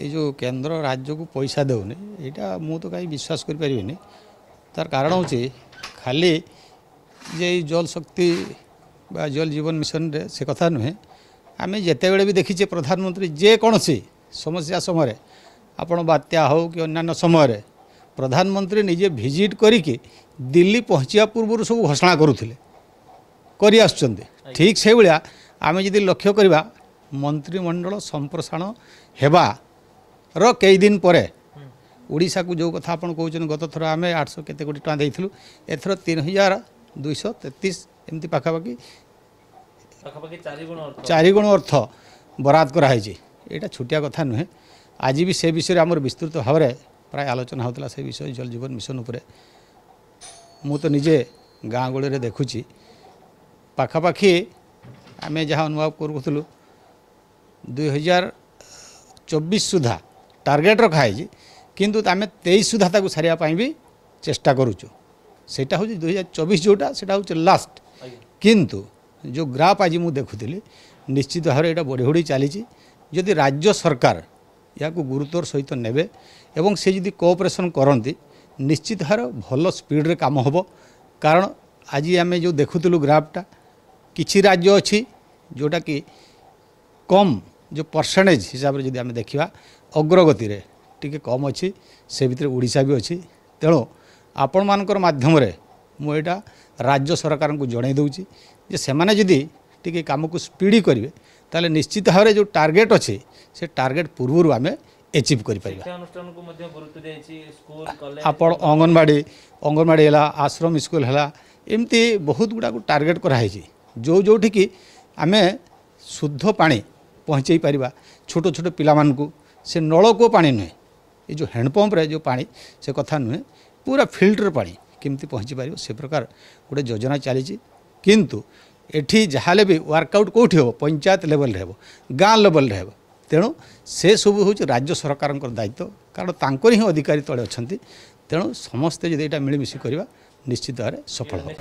ये जो केन्द्र राज्य को पैसा देने यहाँ मुझे तो कहीं विश्वास कर तार कारण हूँ खाली जे जल शक्ति बा जल जीवन मिशन रे से कथा नुहे आम जिते भी देखीचे प्रधानमंत्री जेकोसी समस्या समय आपत्या बात्या हो कि अन्य समय प्रधानमंत्री निजे भिजिट करके दिल्ली पहुँचा पूर्व सब घोषणा करुले କରି ଆସୁଛନ୍ତି ଠିକ୍ ସେଇଭଳିଆ ଆମେ ଯଦି ଲକ୍ଷ୍ୟ କରିବା ମନ୍ତ୍ରିମଣ୍ଡଳ ସମ୍ପ୍ରସାରଣ ହେବା ର ଦିନ ପରେ ଓଡ଼ିଶାକୁ ଯେଉଁ କଥା ଆପଣ କହୁଛନ୍ତି ଗତଥର ଆମେ ଆଠଶହ କେତେ କୋଟି ଟଙ୍କା ଦେଇଥିଲୁ ଏଥର ତିନି ହଜାର ଦୁଇଶହ ତେତିଶ ଏମିତି ପାଖାପାଖି ଚାରିଗୁଣ ଅର୍ଥ ବରାଦ କରାହେଇଛି ଏଇଟା ଛୋଟିଆ କଥା ନୁହେଁ ଆଜି ବି ସେ ବିଷୟରେ ଆମର ବିସ୍ତୃତ ଭାବରେ ପ୍ରାୟ ଆଲୋଚନା ହେଉଥିଲା ସେ ବିଷୟ ଜଳ ଜୀବନ ମିଶନ ଉପରେ ମୁଁ ତ ନିଜେ ଗାଁ ଗହଳିରେ ଦେଖୁଛି ପାଖାପାଖି ଆମେ ଯାହା ଅନୁଭବ କରୁଥିଲୁ ଦୁଇହଜାର ଚବିଶ ସୁଦ୍ଧା টার্গেট রখা হয়েছে কিন্তু আমি তেইশ সুদ্ধা তাকে সারা বি চেষ্টা করুছু সেটা হচ্ছে দুই হাজার চবিশ যেটা সেটা হচ্ছে লাস্ট কিন্তু যে গ্রাফ আজ মু দেখুলি নিশ্চিত ভাবে এটা বড়ি বড়ি চালিছি যদি রাজ্য সরকার ইয়াকে গুরুত্বর সহ নেবে এবং সে যদি কোঅপরেসন করতে নিশ্চিত ভাবে ভালো স্পিডে কাম হব কারণ আজ আমি যে দেখুলু গ্রাফটা কিছু রাজ্য অছি কি কম ଯେଉଁ ପରସେଣ୍ଟେଜ୍ ହିସାବରେ ଯଦି ଆମେ ଦେଖିବା ଅଗ୍ରଗତିରେ ଟିକେ କମ୍ ଅଛି ସେ ଭିତରେ ଓଡ଼ିଶା ବି ଅଛି ତେଣୁ ଆପଣମାନଙ୍କର ମାଧ୍ୟମରେ ମୁଁ ଏଇଟା ରାଜ୍ୟ ସରକାରଙ୍କୁ ଜଣାଇ ଦେଉଛି ଯେ ସେମାନେ ଯଦି ଟିକେ କାମକୁ ସ୍ପିଡ଼ି କରିବେ ତାହେଲେ ନିଶ୍ଚିତ ଭାବରେ ଯେଉଁ ଟାର୍ଗେଟ୍ ଅଛି ସେ ଟାର୍ଗେଟ୍ ପୂର୍ବରୁ ଆମେ ଏଚିଭ୍ କରିପାରିବା ଆପଣ ଅଙ୍ଗନବାଡ଼ି ଅଙ୍ଗନବାଡ଼ି ହେଲା ଆଶ୍ରମ ସ୍କୁଲ ହେଲା ଏମିତି ବହୁତ ଗୁଡ଼ାକୁ ଟାର୍ଗେଟ୍ କରାହେଇଛି ଯେଉଁ ଯେଉଁଠିକି ଆମେ ଶୁଦ୍ଧ ପାଣି ପହଞ୍ଚାଇ ପାରିବା ଛୋଟ ଛୋଟ ପିଲାମାନଙ୍କୁ ସେ ନଳକୂଅ ପାଣି ନୁହେଁ ଏ ଯେଉଁ ହ୍ୟାଣ୍ଡପମ୍ପରେ ଯେଉଁ ପାଣି ସେ କଥା ନୁହେଁ ପୁରା ଫିଲ୍ଟର ପାଣି କେମିତି ପହଞ୍ଚି ପାରିବ ସେ ପ୍ରକାର ଗୋଟେ ଯୋଜନା ଚାଲିଛି କିନ୍ତୁ ଏଠି ଯାହା ହେଲେ ବି ୱାର୍କଆଉଟ୍ କେଉଁଠି ହେବ ପଞ୍ଚାୟତ ଲେବଲରେ ହେବ ଗାଁ ଲେବଲରେ ହେବ ତେଣୁ ସେସବୁ ହେଉଛି ରାଜ୍ୟ ସରକାରଙ୍କର ଦାୟିତ୍ୱ କାରଣ ତାଙ୍କର ହିଁ ଅଧିକାରୀ ତଳେ ଅଛନ୍ତି ତେଣୁ ସମସ୍ତେ ଯଦି ଏଇଟା ମିଳିମିଶି କରିବା ନିଶ୍ଚିତ ଭାବରେ ସଫଳ ହେବ